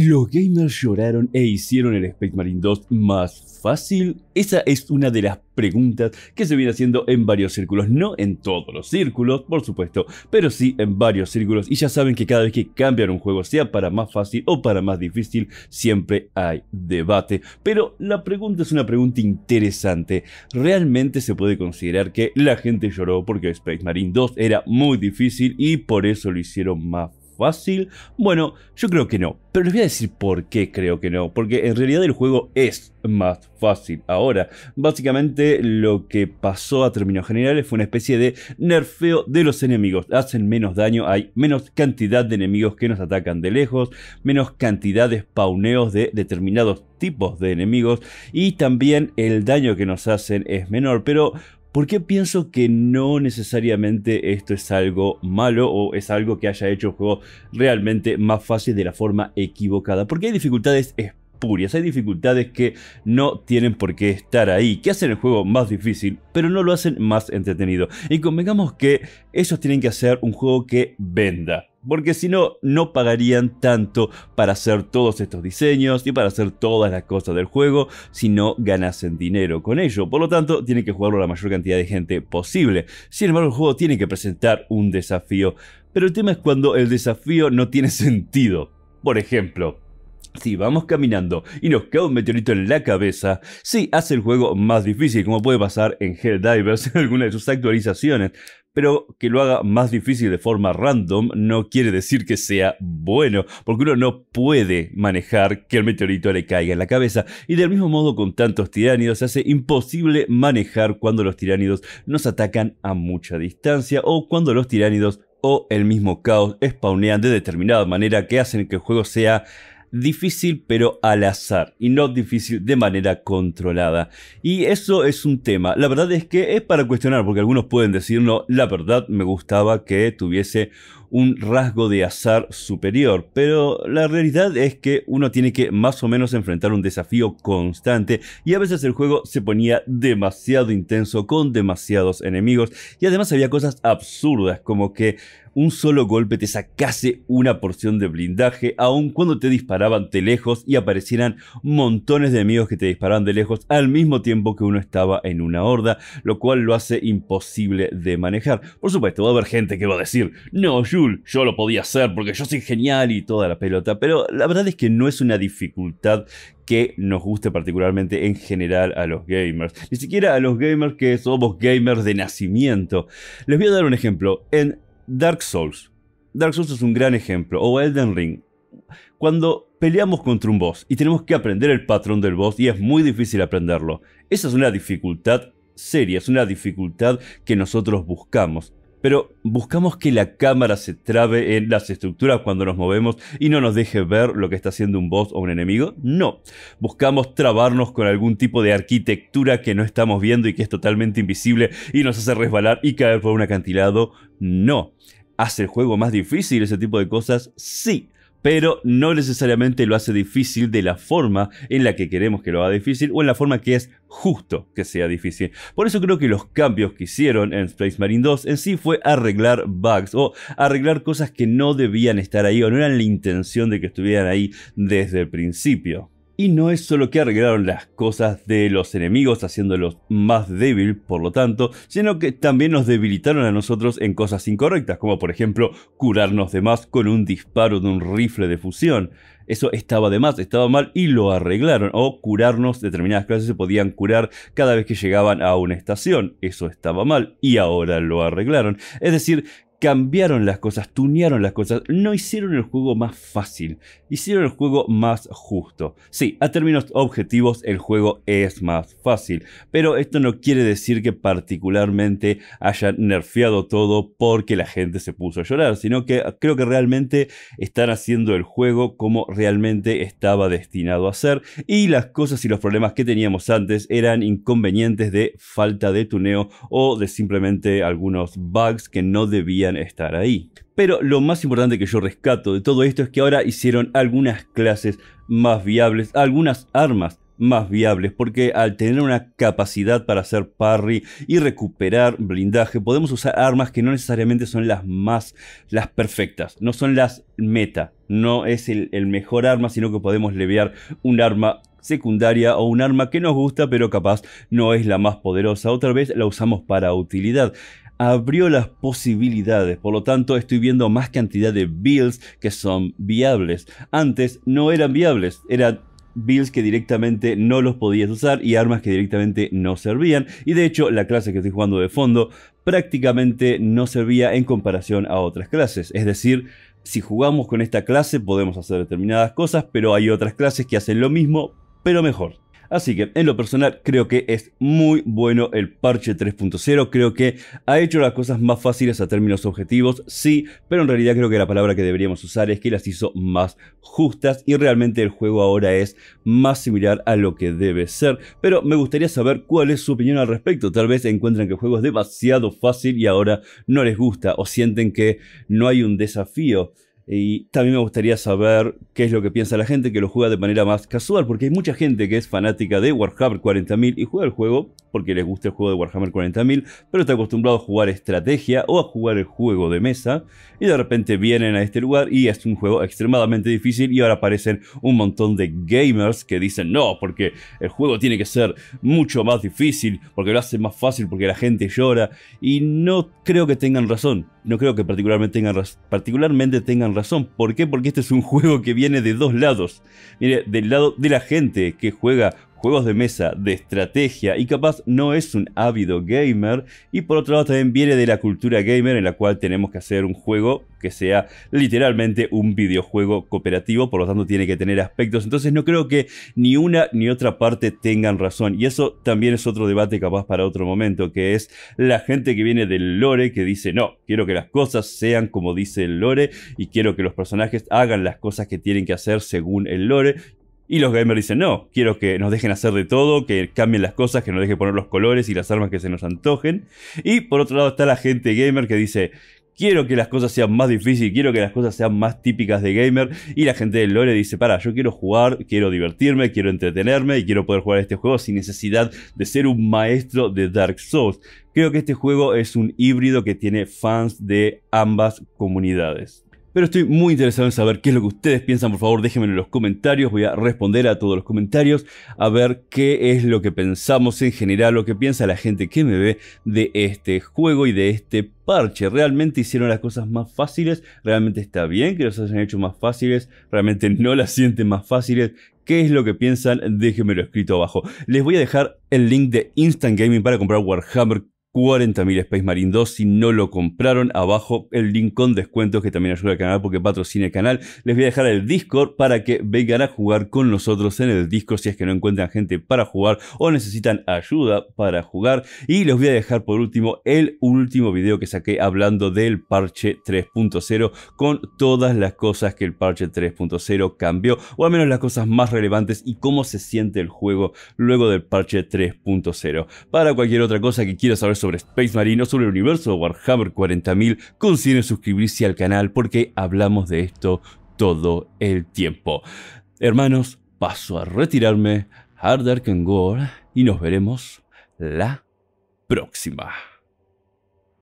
Los gamers lloraron e hicieron el Space Marine 2 más fácil. Esa es una de las preguntas que se viene haciendo en varios círculos, no en todos los círculos, por supuesto, pero sí en varios círculos y ya saben que cada vez que cambian un juego, sea para más fácil o para más difícil, siempre hay debate. Pero la pregunta es una pregunta interesante. ¿Realmente se puede considerar que la gente lloró porque Space Marine 2 era muy difícil y por eso lo hicieron más fácil? fácil? Bueno, yo creo que no. Pero les voy a decir por qué creo que no. Porque en realidad el juego es más fácil ahora. Básicamente lo que pasó a términos generales fue una especie de nerfeo de los enemigos. Hacen menos daño, hay menos cantidad de enemigos que nos atacan de lejos, menos cantidad de spawneos de determinados tipos de enemigos y también el daño que nos hacen es menor. Pero ¿Por qué pienso que no necesariamente esto es algo malo o es algo que haya hecho el juego realmente más fácil de la forma equivocada? Porque hay dificultades específicas Purias, hay dificultades que no tienen por qué estar ahí, que hacen el juego más difícil, pero no lo hacen más entretenido. Y convengamos que ellos tienen que hacer un juego que venda. Porque si no, no pagarían tanto para hacer todos estos diseños y para hacer todas las cosas del juego si no ganasen dinero con ello. Por lo tanto, tienen que jugarlo la mayor cantidad de gente posible. Sin embargo, el juego tiene que presentar un desafío. Pero el tema es cuando el desafío no tiene sentido. Por ejemplo, si vamos caminando y nos cae un meteorito en la cabeza, sí hace el juego más difícil, como puede pasar en Helldivers en alguna de sus actualizaciones, pero que lo haga más difícil de forma random no quiere decir que sea bueno, porque uno no puede manejar que el meteorito le caiga en la cabeza. Y del mismo modo con tantos tiránidos se hace imposible manejar cuando los tiránidos nos atacan a mucha distancia o cuando los tiránidos o el mismo caos spawnean de determinada manera que hacen que el juego sea difícil pero al azar y no difícil de manera controlada. Y eso es un tema. La verdad es que es para cuestionar porque algunos pueden decir, no, la verdad me gustaba que tuviese un rasgo de azar superior, pero la realidad es que uno tiene que más o menos enfrentar un desafío constante y a veces el juego se ponía demasiado intenso con demasiados enemigos y además había cosas absurdas como que un solo golpe te sacase una porción de blindaje, aun cuando te disparaban de lejos y aparecieran montones de amigos que te disparaban de lejos al mismo tiempo que uno estaba en una horda, lo cual lo hace imposible de manejar. Por supuesto, va a haber gente que va a decir, no, Jules, yo lo podía hacer porque yo soy genial y toda la pelota, pero la verdad es que no es una dificultad que nos guste particularmente en general a los gamers. Ni siquiera a los gamers que somos gamers de nacimiento. Les voy a dar un ejemplo. En Dark Souls. Dark Souls es un gran ejemplo. O Elden Ring. Cuando peleamos contra un boss y tenemos que aprender el patrón del boss y es muy difícil aprenderlo. Esa es una dificultad seria, es una dificultad que nosotros buscamos pero buscamos que la cámara se trabe en las estructuras cuando nos movemos y no nos deje ver lo que está haciendo un boss o un enemigo. No, buscamos trabarnos con algún tipo de arquitectura que no estamos viendo y que es totalmente invisible y nos hace resbalar y caer por un acantilado. No. ¿Hace el juego más difícil ese tipo de cosas? Sí pero no necesariamente lo hace difícil de la forma en la que queremos que lo haga difícil o en la forma que es justo que sea difícil. Por eso creo que los cambios que hicieron en Space Marine 2 en sí fue arreglar bugs o arreglar cosas que no debían estar ahí o no eran la intención de que estuvieran ahí desde el principio. Y no es solo que arreglaron las cosas de los enemigos haciéndolos más débil, por lo tanto, sino que también nos debilitaron a nosotros en cosas incorrectas, como por ejemplo curarnos de más con un disparo de un rifle de fusión. Eso estaba de más, estaba mal y lo arreglaron. O curarnos, determinadas clases se podían curar cada vez que llegaban a una estación. Eso estaba mal y ahora lo arreglaron. Es decir, cambiaron las cosas, tunearon las cosas, no hicieron el juego más fácil, hicieron el juego más justo. Sí, a términos objetivos el juego es más fácil, pero esto no quiere decir que particularmente hayan nerfeado todo porque la gente se puso a llorar, sino que creo que realmente están haciendo el juego como realmente estaba destinado a ser y las cosas y los problemas que teníamos antes eran inconvenientes de falta de tuneo o de simplemente algunos bugs que no debían estar ahí. Pero lo más importante que yo rescato de todo esto es que ahora hicieron algunas clases más viables, algunas armas más viables, porque al tener una capacidad para hacer parry y recuperar blindaje, podemos usar armas que no necesariamente son las más, las perfectas, no son las meta, no es el, el mejor arma, sino que podemos leviar un arma secundaria o un arma que nos gusta pero capaz no es la más poderosa. Otra vez la usamos para utilidad abrió las posibilidades. Por lo tanto, estoy viendo más cantidad de bills que son viables. Antes no eran viables, eran bills que directamente no los podías usar y armas que directamente no servían. Y de hecho, la clase que estoy jugando de fondo prácticamente no servía en comparación a otras clases. Es decir, si jugamos con esta clase podemos hacer determinadas cosas, pero hay otras clases que hacen lo mismo, pero mejor. Así que en lo personal creo que es muy bueno el parche 3.0, creo que ha hecho las cosas más fáciles a términos objetivos, sí, pero en realidad creo que la palabra que deberíamos usar es que las hizo más justas y realmente el juego ahora es más similar a lo que debe ser, pero me gustaría saber cuál es su opinión al respecto, tal vez encuentran que el juego es demasiado fácil y ahora no les gusta o sienten que no hay un desafío. Y también me gustaría saber qué es lo que piensa la gente que lo juega de manera más casual, porque hay mucha gente que es fanática de Warhammer 40.000 y juega el juego porque les gusta el juego de Warhammer 40.000, pero está acostumbrado a jugar estrategia o a jugar el juego de mesa, y de repente vienen a este lugar y es un juego extremadamente difícil y ahora aparecen un montón de gamers que dicen no, porque el juego tiene que ser mucho más difícil, porque lo hace más fácil, porque la gente llora, y no creo que tengan razón, no creo que particularmente tengan, particularmente tengan razón. ¿Por qué? Porque este es un juego que viene de dos lados. Mire, del lado de la gente que juega juegos de mesa, de estrategia y capaz no es un ávido gamer. Y por otro lado también viene de la cultura gamer en la cual tenemos que hacer un juego que sea literalmente un videojuego cooperativo, por lo tanto tiene que tener aspectos. Entonces no creo que ni una ni otra parte tengan razón. Y eso también es otro debate capaz para otro momento, que es la gente que viene del lore que dice, no, quiero que las cosas sean como dice el lore y quiero que los personajes hagan las cosas que tienen que hacer según el lore. Y los gamers dicen, no, quiero que nos dejen hacer de todo, que cambien las cosas, que nos dejen poner los colores y las armas que se nos antojen. Y por otro lado está la gente gamer que dice, quiero que las cosas sean más difíciles, quiero que las cosas sean más típicas de gamer. Y la gente de lore dice, para, yo quiero jugar, quiero divertirme, quiero entretenerme y quiero poder jugar este juego sin necesidad de ser un maestro de Dark Souls. Creo que este juego es un híbrido que tiene fans de ambas comunidades. Pero estoy muy interesado en saber qué es lo que ustedes piensan. Por favor, déjenmelo en los comentarios. Voy a responder a todos los comentarios a ver qué es lo que pensamos en general, lo que piensa la gente que me ve de este juego y de este parche. Realmente hicieron las cosas más fáciles. Realmente está bien que los hayan hecho más fáciles. Realmente no las sienten más fáciles. ¿Qué es lo que piensan? Déjenmelo escrito abajo. Les voy a dejar el link de Instant Gaming para comprar Warhammer 40.000 Space Marine 2. Si no lo compraron, abajo el link con descuentos que también ayuda al canal porque patrocina el canal. Les voy a dejar el Discord para que vengan a jugar con nosotros en el Discord si es que no encuentran gente para jugar o necesitan ayuda para jugar. Y les voy a dejar por último el último video que saqué hablando del parche 3.0 con todas las cosas que el parche 3.0 cambió o al menos las cosas más relevantes y cómo se siente el juego luego del parche 3.0. Para cualquier otra cosa que quieras saber sobre Space Marine sobre el universo de Warhammer 40.000, consideren suscribirse al canal porque hablamos de esto todo el tiempo. Hermanos, paso a retirarme. Hard Dark and Gore y nos veremos la próxima.